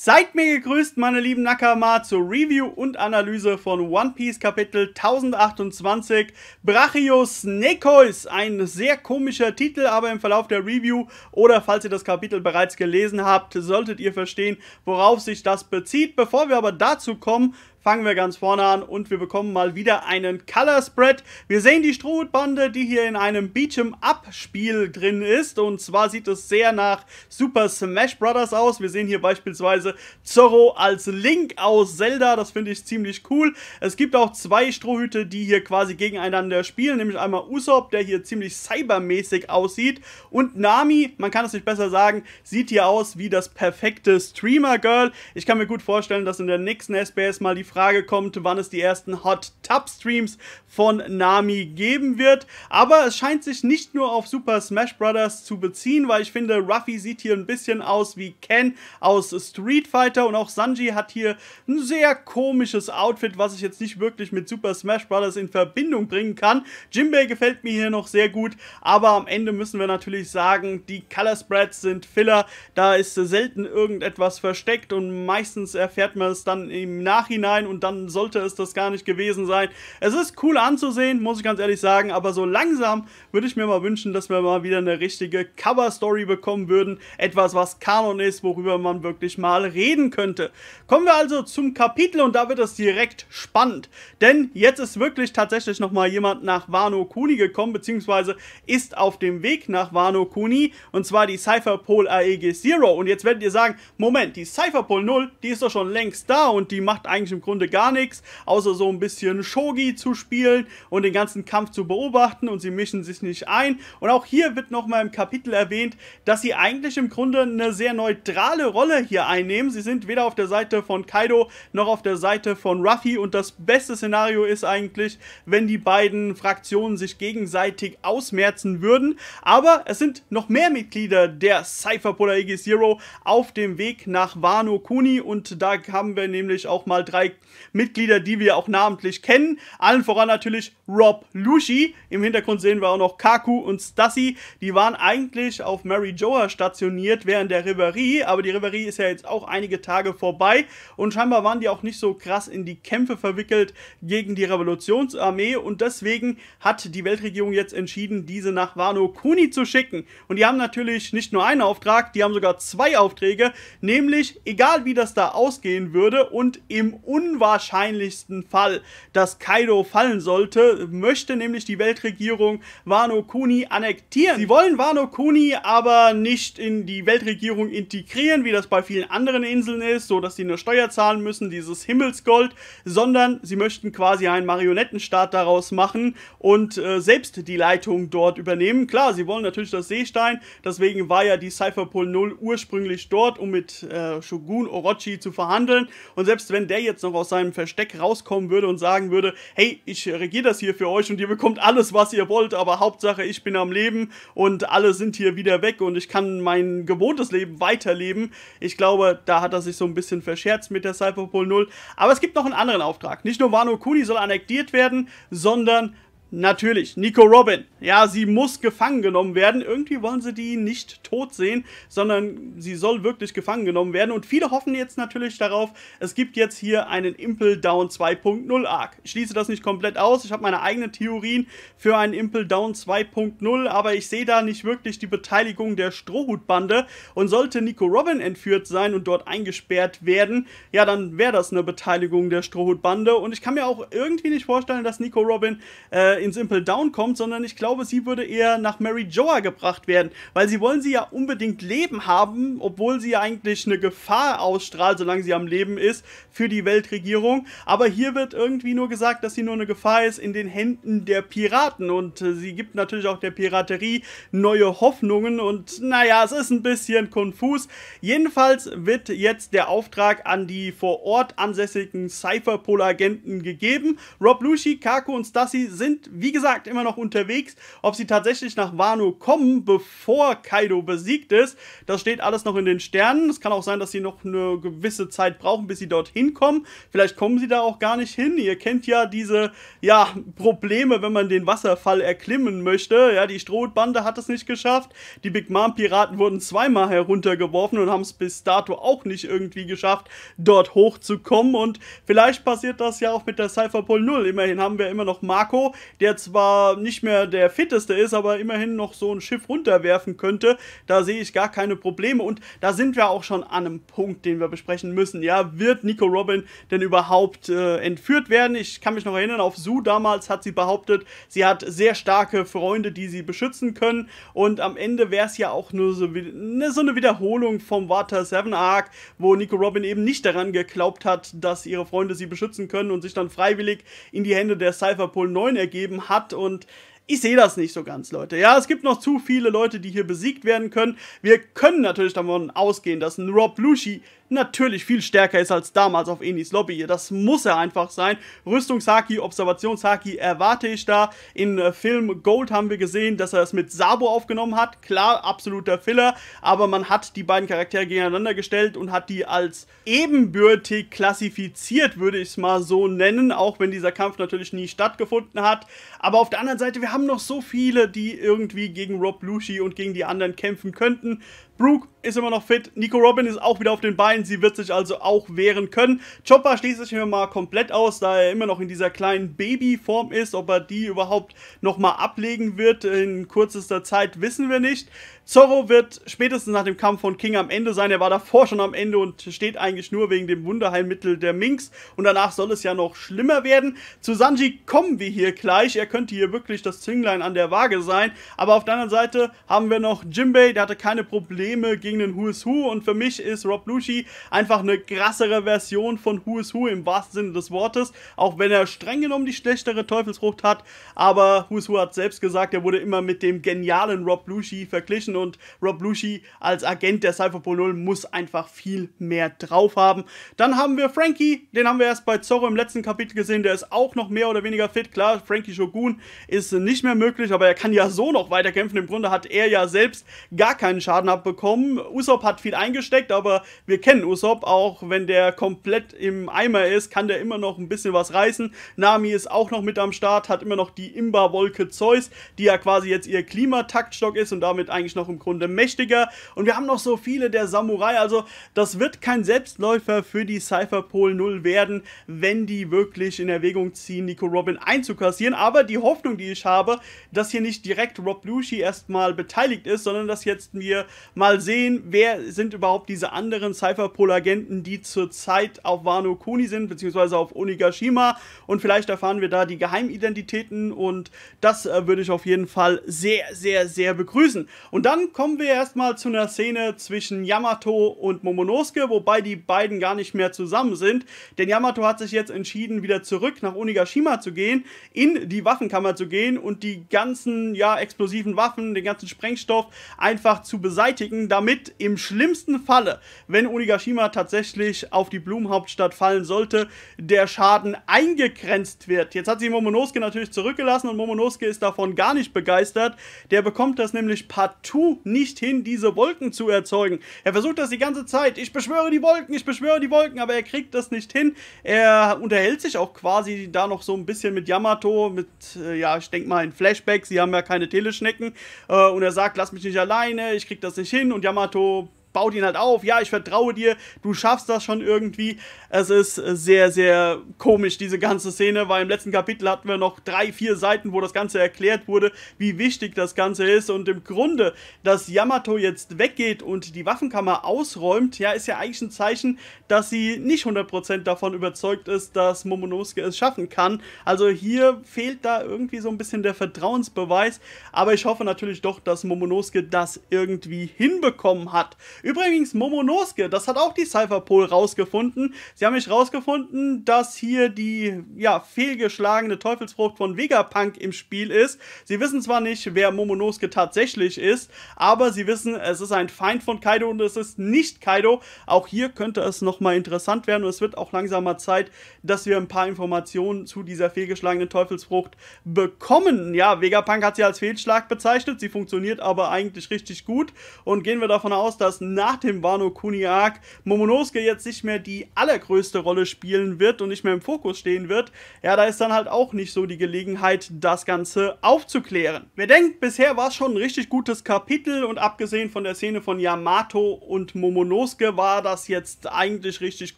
Seid mir gegrüßt, meine lieben Nakama, zur Review und Analyse von One Piece Kapitel 1028 Brachios Nekois. Ein sehr komischer Titel, aber im Verlauf der Review oder falls ihr das Kapitel bereits gelesen habt, solltet ihr verstehen, worauf sich das bezieht. Bevor wir aber dazu kommen, fangen wir ganz vorne an und wir bekommen mal wieder einen Color Spread. Wir sehen die Strohbande, die hier in einem Beat'em Up Spiel drin ist und zwar sieht es sehr nach Super Smash Bros. aus. Wir sehen hier beispielsweise Zorro als Link aus Zelda, das finde ich ziemlich cool. Es gibt auch zwei Strohhüte, die hier quasi gegeneinander spielen, nämlich einmal Usopp, der hier ziemlich cybermäßig aussieht und Nami, man kann es nicht besser sagen, sieht hier aus wie das perfekte Streamer Girl. Ich kann mir gut vorstellen, dass in der nächsten SBS mal die Frage kommt, wann es die ersten Hot Tub Streams von Nami geben wird. Aber es scheint sich nicht nur auf Super Smash Bros. zu beziehen, weil ich finde, Ruffy sieht hier ein bisschen aus wie Ken aus Street Fighter und auch Sanji hat hier ein sehr komisches Outfit, was ich jetzt nicht wirklich mit Super Smash Bros. in Verbindung bringen kann. Jimbei gefällt mir hier noch sehr gut, aber am Ende müssen wir natürlich sagen, die Color Spreads sind Filler, da ist selten irgendetwas versteckt und meistens erfährt man es dann im Nachhinein sein und dann sollte es das gar nicht gewesen sein. Es ist cool anzusehen, muss ich ganz ehrlich sagen, aber so langsam würde ich mir mal wünschen, dass wir mal wieder eine richtige Cover-Story bekommen würden. Etwas, was Kanon ist, worüber man wirklich mal reden könnte. Kommen wir also zum Kapitel und da wird es direkt spannend. Denn jetzt ist wirklich tatsächlich nochmal jemand nach Wano Kuni gekommen, beziehungsweise ist auf dem Weg nach Wano Kuni und zwar die Cypherpol AEG Zero. Und jetzt werdet ihr sagen, Moment, die Cypherpol 0, die ist doch schon längst da und die macht eigentlich im Grunde gar nichts, außer so ein bisschen Shogi zu spielen und den ganzen Kampf zu beobachten und sie mischen sich nicht ein. Und auch hier wird nochmal im Kapitel erwähnt, dass sie eigentlich im Grunde eine sehr neutrale Rolle hier einnehmen. Sie sind weder auf der Seite von Kaido noch auf der Seite von Ruffy und das beste Szenario ist eigentlich, wenn die beiden Fraktionen sich gegenseitig ausmerzen würden. Aber es sind noch mehr Mitglieder der Cypher Polar Aegis Zero auf dem Weg nach Wano Kuni und da haben wir nämlich auch mal drei Mitglieder, die wir auch namentlich kennen. Allen voran natürlich Rob Lucci. Im Hintergrund sehen wir auch noch Kaku und Stassi. Die waren eigentlich auf Mary Joa stationiert während der Reverie, aber die Reverie ist ja jetzt auch einige Tage vorbei und scheinbar waren die auch nicht so krass in die Kämpfe verwickelt gegen die Revolutionsarmee und deswegen hat die Weltregierung jetzt entschieden, diese nach Wano Kuni zu schicken. Und die haben natürlich nicht nur einen Auftrag, die haben sogar zwei Aufträge, nämlich egal wie das da ausgehen würde und im Un unwahrscheinlichsten Fall, dass Kaido fallen sollte, möchte nämlich die Weltregierung Wano Kuni annektieren. Sie wollen Wano Kuni aber nicht in die Weltregierung integrieren, wie das bei vielen anderen Inseln ist, so dass sie eine Steuer zahlen müssen, dieses Himmelsgold, sondern sie möchten quasi einen Marionettenstaat daraus machen und äh, selbst die Leitung dort übernehmen. Klar, sie wollen natürlich das Seestein, deswegen war ja die Cypherpol 0 ursprünglich dort, um mit äh, Shogun Orochi zu verhandeln und selbst wenn der jetzt noch aus seinem Versteck rauskommen würde und sagen würde, hey, ich regiere das hier für euch und ihr bekommt alles, was ihr wollt, aber Hauptsache, ich bin am Leben und alle sind hier wieder weg und ich kann mein gewohntes Leben weiterleben. Ich glaube, da hat er sich so ein bisschen verscherzt mit der Cyberpol 0. Aber es gibt noch einen anderen Auftrag. Nicht nur Wano Kuni soll annektiert werden, sondern Natürlich, Nico Robin. Ja, sie muss gefangen genommen werden. Irgendwie wollen sie die nicht tot sehen, sondern sie soll wirklich gefangen genommen werden. Und viele hoffen jetzt natürlich darauf, es gibt jetzt hier einen Impel Down 2.0 Arc. Ich schließe das nicht komplett aus. Ich habe meine eigenen Theorien für einen Impel Down 2.0, aber ich sehe da nicht wirklich die Beteiligung der Strohhutbande. Und sollte Nico Robin entführt sein und dort eingesperrt werden, ja, dann wäre das eine Beteiligung der Strohhutbande. Und ich kann mir auch irgendwie nicht vorstellen, dass Nico Robin. Äh, äh, in Simple Down kommt, sondern ich glaube, sie würde eher nach Mary Joa gebracht werden, weil sie wollen sie ja unbedingt Leben haben, obwohl sie ja eigentlich eine Gefahr ausstrahlt, solange sie am Leben ist, für die Weltregierung. Aber hier wird irgendwie nur gesagt, dass sie nur eine Gefahr ist in den Händen der Piraten und äh, sie gibt natürlich auch der Piraterie neue Hoffnungen und naja, es ist ein bisschen konfus. Jedenfalls wird jetzt der Auftrag an die vor Ort ansässigen Cypherpol-Agenten gegeben. Rob Lucci, Kako und Stassi sind wie gesagt, immer noch unterwegs. Ob sie tatsächlich nach Wano kommen, bevor Kaido besiegt ist, das steht alles noch in den Sternen. Es kann auch sein, dass sie noch eine gewisse Zeit brauchen, bis sie dorthin kommen. Vielleicht kommen sie da auch gar nicht hin. Ihr kennt ja diese ja, Probleme, wenn man den Wasserfall erklimmen möchte. Ja, die Strohbande hat es nicht geschafft. Die Big Mom Piraten wurden zweimal heruntergeworfen und haben es bis dato auch nicht irgendwie geschafft, dort hochzukommen. Und vielleicht passiert das ja auch mit der Cypherpol 0. Immerhin haben wir immer noch Marco, der zwar nicht mehr der fitteste ist, aber immerhin noch so ein Schiff runterwerfen könnte. Da sehe ich gar keine Probleme und da sind wir auch schon an einem Punkt, den wir besprechen müssen. Ja, wird Nico Robin denn überhaupt äh, entführt werden? Ich kann mich noch erinnern, auf Sue damals hat sie behauptet, sie hat sehr starke Freunde, die sie beschützen können und am Ende wäre es ja auch nur so, ne, so eine Wiederholung vom Water 7 Arc, wo Nico Robin eben nicht daran geglaubt hat, dass ihre Freunde sie beschützen können und sich dann freiwillig in die Hände der Cypherpol 9 ergeben gegeben hat und ich sehe das nicht so ganz, Leute. Ja, es gibt noch zu viele Leute, die hier besiegt werden können. Wir können natürlich davon ausgehen, dass ein Rob Lucci natürlich viel stärker ist als damals auf Enis Lobby. Das muss er einfach sein. Rüstungshaki, Observationshaki erwarte ich da. In äh, Film Gold haben wir gesehen, dass er es mit Sabo aufgenommen hat. Klar, absoluter Filler, aber man hat die beiden Charaktere gegeneinander gestellt und hat die als ebenbürtig klassifiziert, würde ich es mal so nennen, auch wenn dieser Kampf natürlich nie stattgefunden hat. Aber auf der anderen Seite, wir haben noch so viele, die irgendwie gegen Rob Lucci und gegen die anderen kämpfen könnten. Brooke ist immer noch fit. Nico Robin ist auch wieder auf den Beinen. Sie wird sich also auch wehren können. Chopper schließt sich mal komplett aus, da er immer noch in dieser kleinen Babyform ist. Ob er die überhaupt nochmal ablegen wird in kürzester Zeit, wissen wir nicht. Zorro wird spätestens nach dem Kampf von King am Ende sein. Er war davor schon am Ende und steht eigentlich nur wegen dem Wunderheilmittel der Minx. Und danach soll es ja noch schlimmer werden. Zu Sanji kommen wir hier gleich. Er könnte hier wirklich das Zünglein an der Waage sein. Aber auf der anderen Seite haben wir noch Jimbei. Der hatte keine Probleme gegen den Who is Who. Und für mich ist Rob Lucci einfach eine krassere Version von Who is Who im wahrsten Sinne des Wortes. Auch wenn er streng genommen die schlechtere Teufelsfrucht hat. Aber Who is Who hat selbst gesagt, er wurde immer mit dem genialen Rob Lucci verglichen und Rob Lucci als Agent der Cypherpol 0 muss einfach viel mehr drauf haben. Dann haben wir Frankie, den haben wir erst bei Zorro im letzten Kapitel gesehen, der ist auch noch mehr oder weniger fit. Klar, Frankie Shogun ist nicht mehr möglich, aber er kann ja so noch weiterkämpfen. Im Grunde hat er ja selbst gar keinen Schaden abbekommen. Usopp hat viel eingesteckt, aber wir kennen Usopp, auch wenn der komplett im Eimer ist, kann der immer noch ein bisschen was reißen. Nami ist auch noch mit am Start, hat immer noch die Imba-Wolke Zeus, die ja quasi jetzt ihr Klimataktstock ist und damit eigentlich noch noch im Grunde mächtiger und wir haben noch so viele der Samurai, also das wird kein Selbstläufer für die Cypherpol Pol 0 werden, wenn die wirklich in Erwägung ziehen, Nico Robin einzukassieren, aber die Hoffnung, die ich habe, dass hier nicht direkt Rob Lucci erstmal beteiligt ist, sondern dass jetzt wir mal sehen, wer sind überhaupt diese anderen cypherpol Agenten, die zurzeit auf Wano Kuni sind, beziehungsweise auf Onigashima und vielleicht erfahren wir da die Geheimidentitäten und das äh, würde ich auf jeden Fall sehr, sehr, sehr begrüßen. Und dann kommen wir erstmal zu einer Szene zwischen Yamato und Momonosuke, wobei die beiden gar nicht mehr zusammen sind, denn Yamato hat sich jetzt entschieden, wieder zurück nach Onigashima zu gehen, in die Waffenkammer zu gehen und die ganzen, ja, explosiven Waffen, den ganzen Sprengstoff einfach zu beseitigen, damit im schlimmsten Falle, wenn Onigashima tatsächlich auf die Blumenhauptstadt fallen sollte, der Schaden eingegrenzt wird. Jetzt hat sie Momonosuke natürlich zurückgelassen und Momonosuke ist davon gar nicht begeistert. Der bekommt das nämlich partout partout nicht hin, diese Wolken zu erzeugen. Er versucht das die ganze Zeit. Ich beschwöre die Wolken, ich beschwöre die Wolken, aber er kriegt das nicht hin. Er unterhält sich auch quasi da noch so ein bisschen mit Yamato, mit, äh, ja, ich denke mal in Flashback. sie haben ja keine Teleschnecken. Äh, und er sagt, lass mich nicht alleine, ich krieg das nicht hin. Und Yamato baut ihn halt auf. Ja, ich vertraue dir, du schaffst das schon irgendwie. Es ist sehr, sehr komisch, diese ganze Szene, weil im letzten Kapitel hatten wir noch drei, vier Seiten, wo das Ganze erklärt wurde, wie wichtig das Ganze ist. Und im Grunde, dass Yamato jetzt weggeht und die Waffenkammer ausräumt, ja, ist ja eigentlich ein Zeichen, dass sie nicht 100% davon überzeugt ist, dass Momonosuke es schaffen kann. Also hier fehlt da irgendwie so ein bisschen der Vertrauensbeweis. Aber ich hoffe natürlich doch, dass Momonosuke das irgendwie hinbekommen hat. Übrigens, Momonosuke, das hat auch die Cypherpol rausgefunden. Sie haben nicht rausgefunden, dass hier die ja, fehlgeschlagene Teufelsfrucht von Vegapunk im Spiel ist. Sie wissen zwar nicht, wer Momonosuke tatsächlich ist, aber sie wissen, es ist ein Feind von Kaido und es ist nicht Kaido. Auch hier könnte es nochmal interessant werden und es wird auch langsamer Zeit, dass wir ein paar Informationen zu dieser fehlgeschlagenen Teufelsfrucht bekommen. Ja, Vegapunk hat sie als Fehlschlag bezeichnet, sie funktioniert aber eigentlich richtig gut und gehen wir davon aus, dass nach dem Wano Kuni-Arc Momonosuke jetzt nicht mehr die allergrößte Rolle spielen wird und nicht mehr im Fokus stehen wird, ja, da ist dann halt auch nicht so die Gelegenheit, das Ganze aufzuklären. Wer denkt, bisher war es schon ein richtig gutes Kapitel und abgesehen von der Szene von Yamato und Momonosuke war das jetzt eigentlich richtig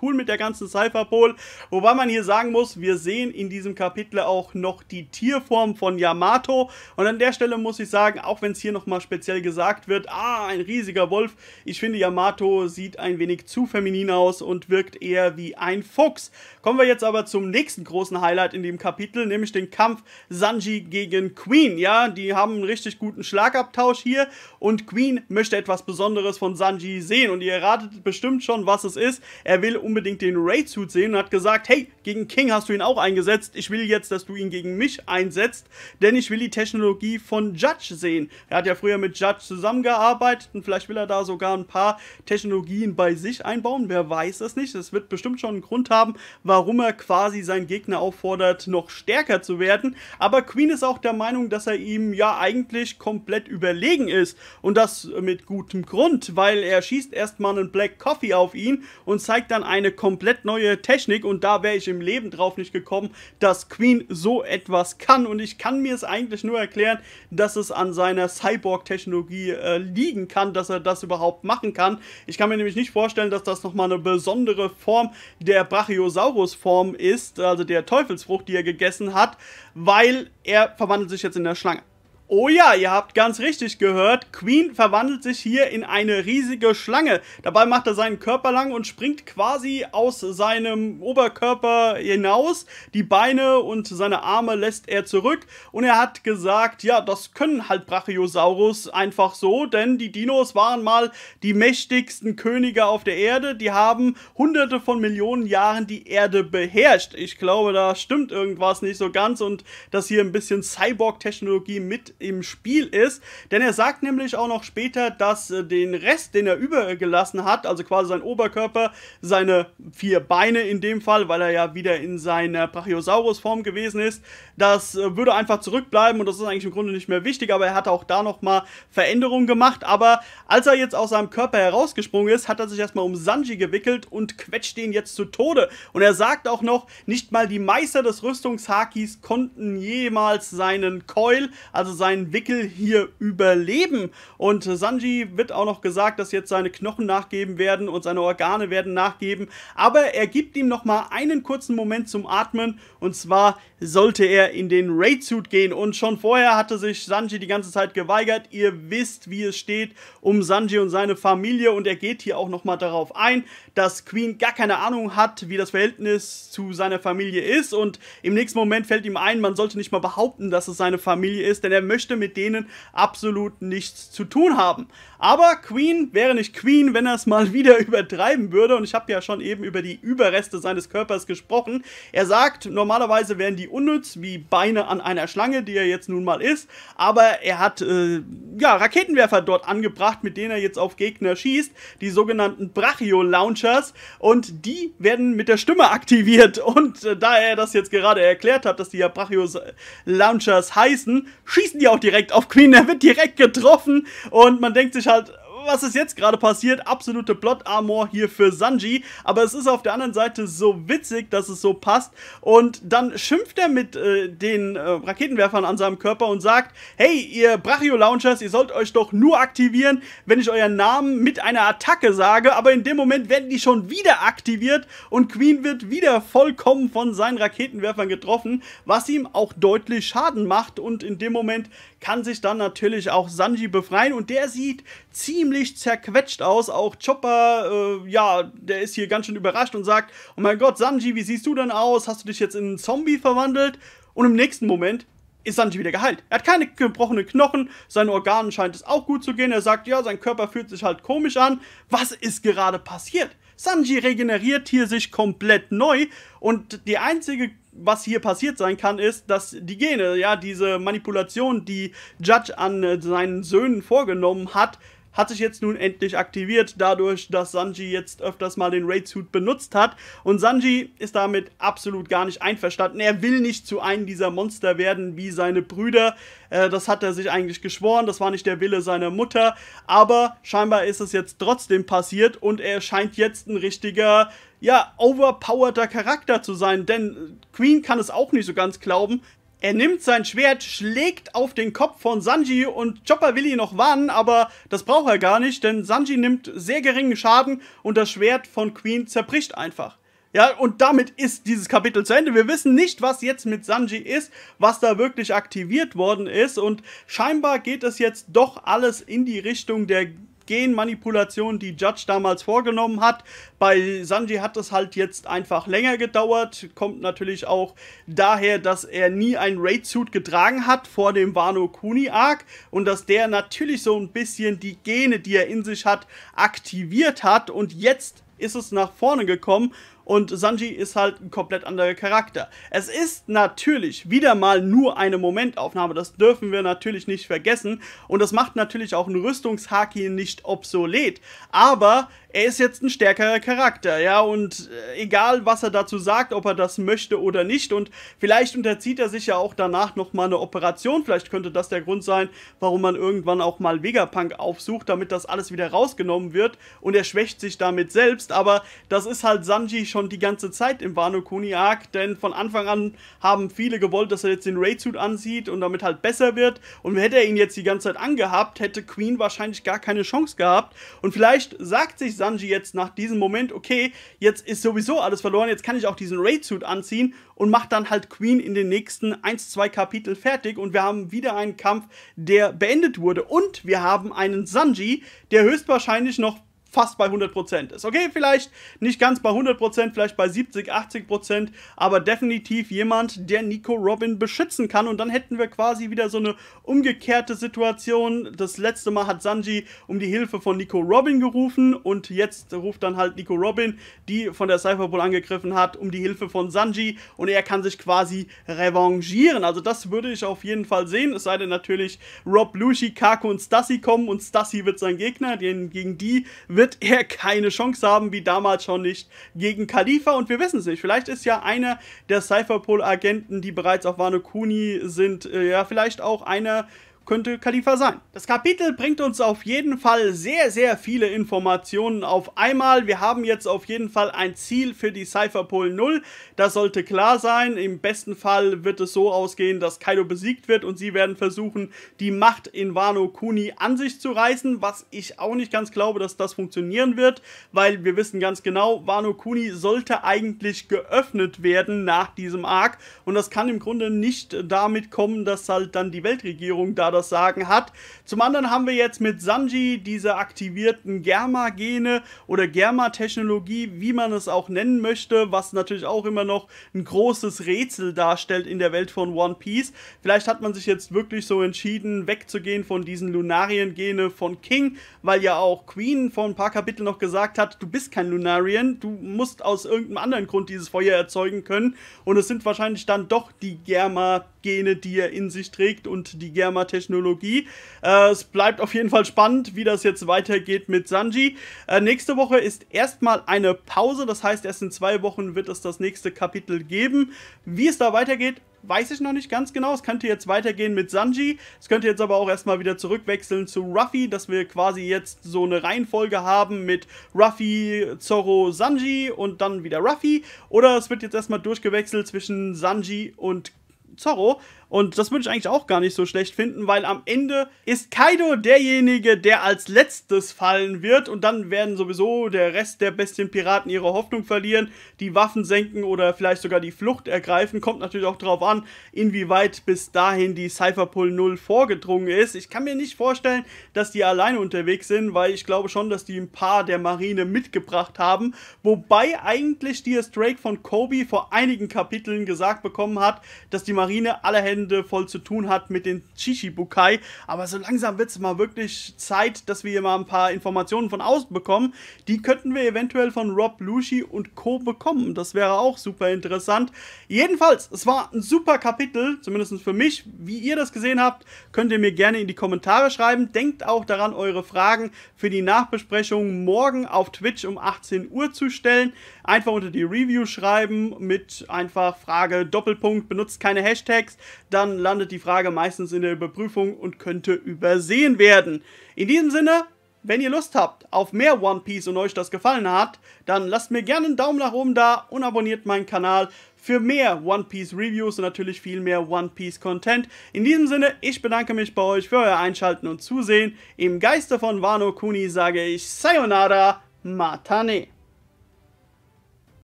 cool mit der ganzen Cypherpol, wobei man hier sagen muss, wir sehen in diesem Kapitel auch noch die Tierform von Yamato und an der Stelle muss ich sagen, auch wenn es hier nochmal speziell gesagt wird, ah, ein riesiger Wolf, ich ich finde, Yamato sieht ein wenig zu feminin aus und wirkt eher wie ein Fuchs. Kommen wir jetzt aber zum nächsten großen Highlight in dem Kapitel, nämlich den Kampf Sanji gegen Queen. Ja, die haben einen richtig guten Schlagabtausch hier und Queen möchte etwas Besonderes von Sanji sehen. Und ihr erratet bestimmt schon, was es ist. Er will unbedingt den Raid-Suit sehen und hat gesagt, hey, gegen King hast du ihn auch eingesetzt. Ich will jetzt, dass du ihn gegen mich einsetzt, denn ich will die Technologie von Judge sehen. Er hat ja früher mit Judge zusammengearbeitet und vielleicht will er da sogar einen paar Technologien bei sich einbauen. Wer weiß das nicht? Es wird bestimmt schon einen Grund haben, warum er quasi seinen Gegner auffordert, noch stärker zu werden. Aber Queen ist auch der Meinung, dass er ihm ja eigentlich komplett überlegen ist. Und das mit gutem Grund, weil er schießt erstmal einen Black Coffee auf ihn und zeigt dann eine komplett neue Technik. Und da wäre ich im Leben drauf nicht gekommen, dass Queen so etwas kann. Und ich kann mir es eigentlich nur erklären, dass es an seiner Cyborg-Technologie äh, liegen kann, dass er das überhaupt macht machen kann. Ich kann mir nämlich nicht vorstellen, dass das nochmal eine besondere Form der Brachiosaurus-Form ist, also der Teufelsfrucht, die er gegessen hat, weil er verwandelt sich jetzt in der Schlange. Oh ja, ihr habt ganz richtig gehört. Queen verwandelt sich hier in eine riesige Schlange. Dabei macht er seinen Körper lang und springt quasi aus seinem Oberkörper hinaus. Die Beine und seine Arme lässt er zurück. Und er hat gesagt, ja, das können halt Brachiosaurus einfach so, denn die Dinos waren mal die mächtigsten Könige auf der Erde. Die haben hunderte von Millionen Jahren die Erde beherrscht. Ich glaube, da stimmt irgendwas nicht so ganz und dass hier ein bisschen Cyborg-Technologie mit im Spiel ist. Denn er sagt nämlich auch noch später, dass äh, den Rest, den er übergelassen hat, also quasi sein Oberkörper, seine vier Beine in dem Fall, weil er ja wieder in seiner Brachiosaurus-Form gewesen ist, das äh, würde einfach zurückbleiben und das ist eigentlich im Grunde nicht mehr wichtig, aber er hat auch da nochmal Veränderungen gemacht. Aber als er jetzt aus seinem Körper herausgesprungen ist, hat er sich erstmal um Sanji gewickelt und quetscht ihn jetzt zu Tode. Und er sagt auch noch, nicht mal die Meister des Rüstungshakis konnten jemals seinen Coil, also seinen seinen Wickel hier überleben. Und Sanji wird auch noch gesagt, dass jetzt seine Knochen nachgeben werden und seine Organe werden nachgeben. Aber er gibt ihm nochmal einen kurzen Moment zum Atmen. Und zwar sollte er in den Raid-Suit gehen. Und schon vorher hatte sich Sanji die ganze Zeit geweigert. Ihr wisst, wie es steht um Sanji und seine Familie. Und er geht hier auch nochmal darauf ein, dass Queen gar keine Ahnung hat, wie das Verhältnis zu seiner Familie ist. Und im nächsten Moment fällt ihm ein, man sollte nicht mal behaupten, dass es seine Familie ist, denn er möchte möchte mit denen absolut nichts zu tun haben. Aber Queen wäre nicht Queen, wenn er es mal wieder übertreiben würde. Und ich habe ja schon eben über die Überreste seines Körpers gesprochen. Er sagt, normalerweise wären die unnütz, wie Beine an einer Schlange, die er jetzt nun mal ist. Aber er hat äh, ja, Raketenwerfer dort angebracht, mit denen er jetzt auf Gegner schießt, die sogenannten Brachio-Launchers. Und die werden mit der Stimme aktiviert. Und äh, da er das jetzt gerade erklärt hat, dass die ja Brachio-Launchers heißen, schießen die auch direkt auf Queen. Er wird direkt getroffen und man denkt sich halt, was ist jetzt gerade passiert? Absolute Plot-Armor hier für Sanji. Aber es ist auf der anderen Seite so witzig, dass es so passt. Und dann schimpft er mit äh, den äh, Raketenwerfern an seinem Körper und sagt, hey, ihr Brachio-Launchers, ihr sollt euch doch nur aktivieren, wenn ich euren Namen mit einer Attacke sage. Aber in dem Moment werden die schon wieder aktiviert und Queen wird wieder vollkommen von seinen Raketenwerfern getroffen, was ihm auch deutlich Schaden macht. Und in dem Moment kann sich dann natürlich auch Sanji befreien und der sieht, ziemlich zerquetscht aus. Auch Chopper, äh, ja, der ist hier ganz schön überrascht und sagt: Oh mein Gott, Sanji, wie siehst du denn aus? Hast du dich jetzt in einen Zombie verwandelt? Und im nächsten Moment ist Sanji wieder geheilt. Er hat keine gebrochenen Knochen, seinen Organen scheint es auch gut zu gehen. Er sagt, ja, sein Körper fühlt sich halt komisch an. Was ist gerade passiert? Sanji regeneriert hier sich komplett neu und die einzige, was hier passiert sein kann, ist, dass die Gene, ja, diese Manipulation, die Judge an äh, seinen Söhnen vorgenommen hat, hat sich jetzt nun endlich aktiviert, dadurch, dass Sanji jetzt öfters mal den Raid-Suit benutzt hat. Und Sanji ist damit absolut gar nicht einverstanden. Er will nicht zu einem dieser Monster werden wie seine Brüder. Äh, das hat er sich eigentlich geschworen, das war nicht der Wille seiner Mutter. Aber scheinbar ist es jetzt trotzdem passiert und er scheint jetzt ein richtiger, ja, overpowerter Charakter zu sein. Denn Queen kann es auch nicht so ganz glauben, er nimmt sein Schwert, schlägt auf den Kopf von Sanji und Chopper will ihn noch warnen, aber das braucht er gar nicht, denn Sanji nimmt sehr geringen Schaden und das Schwert von Queen zerbricht einfach. Ja, und damit ist dieses Kapitel zu Ende. Wir wissen nicht, was jetzt mit Sanji ist, was da wirklich aktiviert worden ist und scheinbar geht es jetzt doch alles in die Richtung der Genmanipulation, die Judge damals vorgenommen hat. Bei Sanji hat es halt jetzt einfach länger gedauert. Kommt natürlich auch daher, dass er nie ein Raid-Suit getragen hat vor dem Wano Kuni-Arc und dass der natürlich so ein bisschen die Gene, die er in sich hat, aktiviert hat. Und jetzt ist es nach vorne gekommen und Sanji ist halt ein komplett anderer Charakter. Es ist natürlich wieder mal nur eine Momentaufnahme, das dürfen wir natürlich nicht vergessen und das macht natürlich auch einen Rüstungshaki nicht obsolet, aber er ist jetzt ein stärkerer Charakter, ja, und äh, egal was er dazu sagt, ob er das möchte oder nicht und vielleicht unterzieht er sich ja auch danach nochmal eine Operation, vielleicht könnte das der Grund sein, warum man irgendwann auch mal Vegapunk aufsucht, damit das alles wieder rausgenommen wird und er schwächt sich damit selbst, aber das ist halt Sanji schon schon die ganze Zeit im Wano Kuni Arc, denn von Anfang an haben viele gewollt, dass er jetzt den Raid-Suit ansieht und damit halt besser wird. Und hätte er ihn jetzt die ganze Zeit angehabt, hätte Queen wahrscheinlich gar keine Chance gehabt. Und vielleicht sagt sich Sanji jetzt nach diesem Moment, okay, jetzt ist sowieso alles verloren, jetzt kann ich auch diesen Raid-Suit anziehen und macht dann halt Queen in den nächsten 1, 2 Kapitel fertig. Und wir haben wieder einen Kampf, der beendet wurde. Und wir haben einen Sanji, der höchstwahrscheinlich noch fast bei 100% ist. Okay, vielleicht nicht ganz bei 100%, vielleicht bei 70, 80%, aber definitiv jemand, der Nico Robin beschützen kann. Und dann hätten wir quasi wieder so eine umgekehrte Situation. Das letzte Mal hat Sanji um die Hilfe von Nico Robin gerufen und jetzt ruft dann halt Nico Robin, die von der Cypher angegriffen hat, um die Hilfe von Sanji und er kann sich quasi revanchieren. Also das würde ich auf jeden Fall sehen, es sei denn natürlich Rob, Lucy, Kako und Stassi kommen und Stassi wird sein Gegner, denn gegen die wird er keine Chance haben, wie damals schon nicht, gegen Khalifa. Und wir wissen es nicht. Vielleicht ist ja einer der Cypherpol-Agenten, die bereits auf Wano Kuni sind, äh, ja, vielleicht auch einer könnte Khalifa sein. Das Kapitel bringt uns auf jeden Fall sehr, sehr viele Informationen auf einmal. Wir haben jetzt auf jeden Fall ein Ziel für die Cypherpol 0. Das sollte klar sein. Im besten Fall wird es so ausgehen, dass Kaido besiegt wird und sie werden versuchen, die Macht in Wano Kuni an sich zu reißen, was ich auch nicht ganz glaube, dass das funktionieren wird, weil wir wissen ganz genau, Wano Kuni sollte eigentlich geöffnet werden nach diesem Arc und das kann im Grunde nicht damit kommen, dass halt dann die Weltregierung da das das Sagen hat. Zum anderen haben wir jetzt mit Sanji diese aktivierten Germa-Gene oder Germa-Technologie, wie man es auch nennen möchte, was natürlich auch immer noch ein großes Rätsel darstellt in der Welt von One Piece. Vielleicht hat man sich jetzt wirklich so entschieden, wegzugehen von diesen Lunarien-Gene von King, weil ja auch Queen vor ein paar Kapiteln noch gesagt hat, du bist kein Lunarian, du musst aus irgendeinem anderen Grund dieses Feuer erzeugen können. Und es sind wahrscheinlich dann doch die Germa-Gene, die er in sich trägt und die Germa-Technologie Technologie. Äh, es bleibt auf jeden Fall spannend, wie das jetzt weitergeht mit Sanji. Äh, nächste Woche ist erstmal eine Pause, das heißt, erst in zwei Wochen wird es das nächste Kapitel geben. Wie es da weitergeht, weiß ich noch nicht ganz genau. Es könnte jetzt weitergehen mit Sanji. Es könnte jetzt aber auch erstmal wieder zurückwechseln zu Ruffy, dass wir quasi jetzt so eine Reihenfolge haben mit Ruffy, Zorro, Sanji und dann wieder Ruffy. Oder es wird jetzt erstmal durchgewechselt zwischen Sanji und Zorro. Und das würde ich eigentlich auch gar nicht so schlecht finden, weil am Ende ist Kaido derjenige, der als letztes fallen wird. Und dann werden sowieso der Rest der besten Piraten ihre Hoffnung verlieren, die Waffen senken oder vielleicht sogar die Flucht ergreifen. Kommt natürlich auch darauf an, inwieweit bis dahin die Cypherpull 0 vorgedrungen ist. Ich kann mir nicht vorstellen, dass die alleine unterwegs sind, weil ich glaube schon, dass die ein paar der Marine mitgebracht haben. Wobei eigentlich die Drake von Kobe vor einigen Kapiteln gesagt bekommen hat, dass die Marine alle Hände voll zu tun hat mit den Chichibukai. Aber so langsam wird es mal wirklich Zeit, dass wir hier mal ein paar Informationen von außen bekommen. Die könnten wir eventuell von Rob Lucci und Co. bekommen. Das wäre auch super interessant. Jedenfalls, es war ein super Kapitel, zumindest für mich. Wie ihr das gesehen habt, könnt ihr mir gerne in die Kommentare schreiben. Denkt auch daran, eure Fragen für die Nachbesprechung morgen auf Twitch um 18 Uhr zu stellen. Einfach unter die Review schreiben mit einfach Frage Doppelpunkt, benutzt keine Hashtags dann landet die Frage meistens in der Überprüfung und könnte übersehen werden. In diesem Sinne, wenn ihr Lust habt auf mehr One Piece und euch das gefallen hat, dann lasst mir gerne einen Daumen nach oben da und abonniert meinen Kanal für mehr One Piece Reviews und natürlich viel mehr One Piece Content. In diesem Sinne, ich bedanke mich bei euch für euer Einschalten und Zusehen. Im Geiste von Wano Kuni sage ich Sayonara, Matane.